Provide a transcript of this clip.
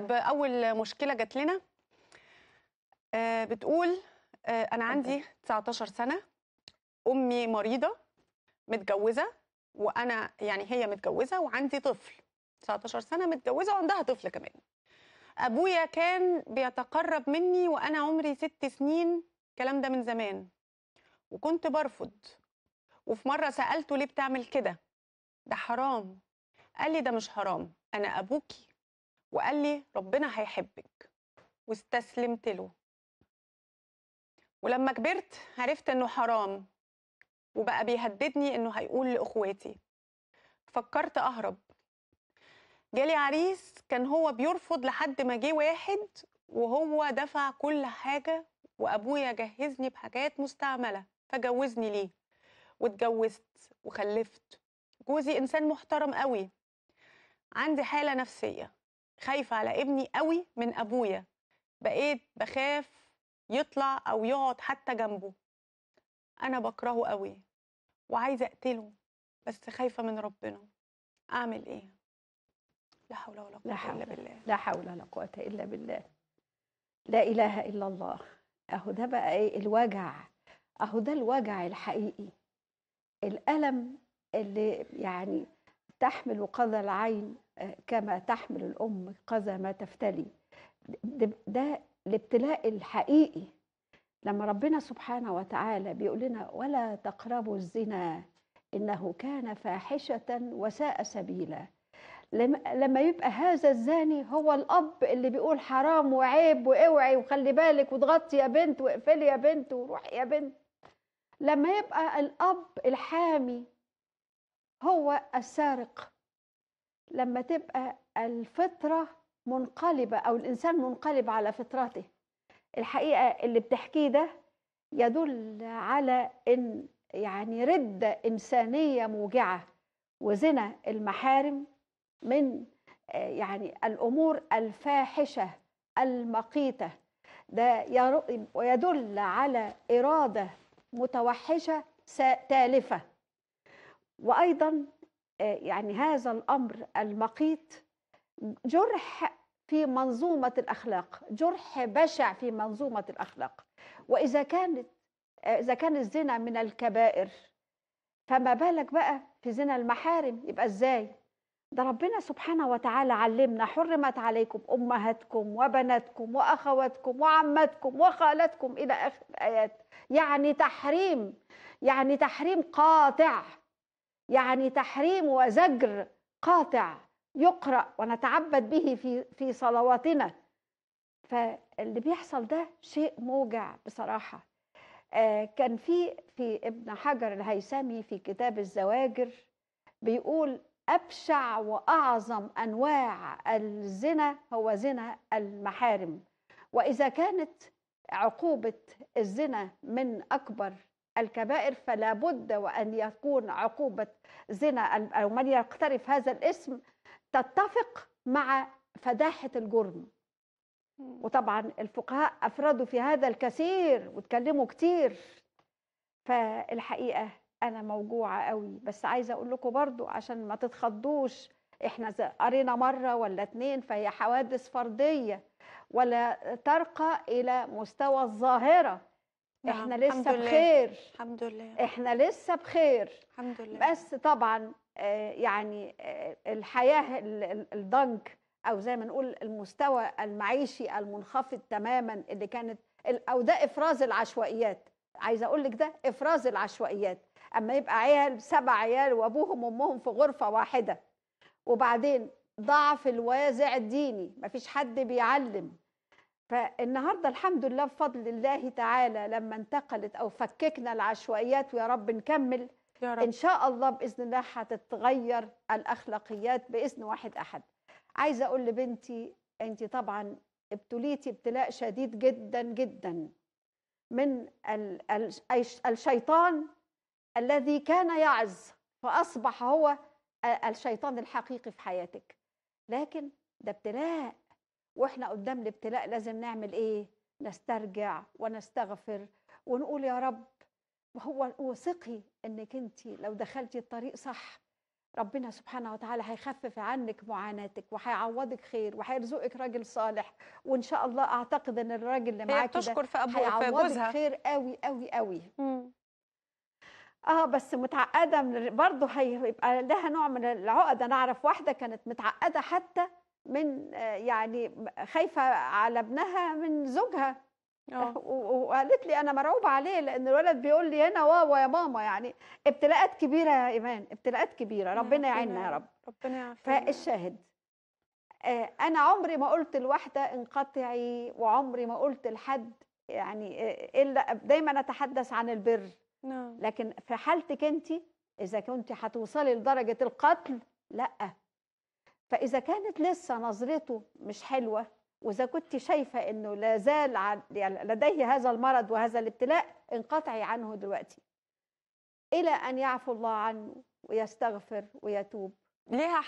باول مشكله جات لنا آه، بتقول آه، انا عندي 19 سنه امي مريضه متجوزه وانا يعني هي متجوزه وعندي طفل 19 سنه متجوزه وعندها طفل كمان ابويا كان بيتقرب مني وانا عمري ست سنين الكلام ده من زمان وكنت برفض وفي مره سالته ليه بتعمل كده ده حرام قال لي ده مش حرام انا ابوكي وقال لي ربنا هيحبك واستسلمت له ولما كبرت عرفت انه حرام وبقى بيهددني انه هيقول لاخواتي فكرت اهرب جالي عريس كان هو بيرفض لحد ما جه واحد وهو دفع كل حاجه وابويا جهزني بحاجات مستعمله فجوزني ليه واتجوزت وخلفت جوزي انسان محترم قوي عندي حاله نفسيه خايفه على ابني قوي من ابويا بقيت بخاف يطلع او يقعد حتى جنبه انا بكرهه قوي وعايزه اقتله بس خايفه من ربنا اعمل ايه لا حول ولا قوه الا بالله لا حول ولا قوه الا بالله لا اله الا الله اهو ده بقى ايه الوجع اهو ده الوجع الحقيقي الالم اللي يعني تحمل قذى العين كما تحمل الأم قذى ما تفتلي ده الابتلاء الحقيقي لما ربنا سبحانه وتعالى بيقول لنا ولا تقربوا الزنا إنه كان فاحشة وساء سبيلا لما يبقى هذا الزاني هو الأب اللي بيقول حرام وعيب واوعي وخلي بالك وتغطي يا بنت واقفلي يا بنت وروحي يا بنت لما يبقى الأب الحامي هو السارق لما تبقى الفطرة منقلبة أو الإنسان منقلب على فطرته الحقيقة اللي بتحكيه ده يدل على إن يعني ردة إنسانية موجعة وزنا المحارم من يعني الأمور الفاحشة المقيتة ده ويدل على إرادة متوحشة تالفة وأيضا يعني هذا الامر المقيت جرح في منظومه الاخلاق جرح بشع في منظومه الاخلاق واذا كانت اذا كان الزنا من الكبائر فما بالك بقى في زنا المحارم يبقى ازاي ده ربنا سبحانه وتعالى علمنا حرمت عليكم امهاتكم وبناتكم واخواتكم وعماتكم وخالاتكم الى اخر الايات يعني تحريم يعني تحريم قاطع يعني تحريم وزجر قاطع يقرأ ونتعبد به في في صلواتنا فاللي بيحصل ده شيء موجع بصراحة آه، كان في في ابن حجر الهيثمي في كتاب الزواجر بيقول أبشع وأعظم أنواع الزنا هو زنا المحارم وإذا كانت عقوبة الزنا من أكبر الكبائر فلا بد وأن يكون عقوبة زنا أو من يقترف هذا الاسم تتفق مع فداحة الجرم وطبعا الفقهاء أفردوا في هذا الكثير وتكلموا كتير فالحقيقة أنا موجوعة قوي بس عايزة أقول لكم برضو عشان ما تتخضوش احنا قرينا مرة ولا اتنين فهي حوادث فردية ولا ترقى إلى مستوى الظاهرة نعم، احنا لسه الحمد بخير الحمد لله احنا لسه بخير الحمد لله بس طبعا آه، يعني آه، الحياه الضنك او زي ما نقول المستوى المعيشي المنخفض تماما اللي كانت او ده افراز العشوائيات عايزه اقول لك ده افراز العشوائيات اما يبقى عيال سبع عيال وابوهم وامهم في غرفه واحده وبعدين ضعف الوازع الديني مفيش حد بيعلم فالنهاردة الحمد لله بفضل الله تعالى لما انتقلت أو فككنا العشوائيات ويا رب نكمل يا رب. إن شاء الله بإذن الله هتتغير الأخلاقيات بإذن واحد أحد عايزة أقول لبنتي أنت طبعا ابتليتي ابتلاء شديد جدا جدا من الشيطان الذي كان يعظ فأصبح هو الشيطان الحقيقي في حياتك لكن ده ابتلاء واحنا قدام الابتلاء لازم نعمل ايه نسترجع ونستغفر ونقول يا رب وهو وثقي انك انت لو دخلتي الطريق صح ربنا سبحانه وتعالى هيخفف عنك معاناتك وهيعوضك خير وهيرزقك راجل صالح وان شاء الله اعتقد ان الراجل اللي معاك ده في ابوها في جوزها خير قوي قوي قوي اه بس متعقده برضه هيبقى لها نوع من العقد انا اعرف واحده كانت متعقده حتى من يعني خايفه على ابنها من زوجها آه. وقالت لي انا مرعوبه عليه لان الولد بيقول لي هنا واو يا ماما يعني ابتلاءات كبيره يا ايمان ابتلاءات كبيره ربنا يعيننا يا رب ربنا يعافينا فالشاهد آه، انا عمري ما قلت لواحده انقطعي وعمري ما قلت لحد يعني آه، الا دايما اتحدث عن البر نعم. لكن في حالتك انت اذا كنت هتوصلي لدرجه القتل لا فإذا كانت لسه نظرته مش حلوة وإذا كنت شايفة إنه لا زال يعني لديه هذا المرض وهذا الابتلاء انقطعي عنه دلوقتي إلى أن يعفو الله عنه ويستغفر ويتوب ليها حق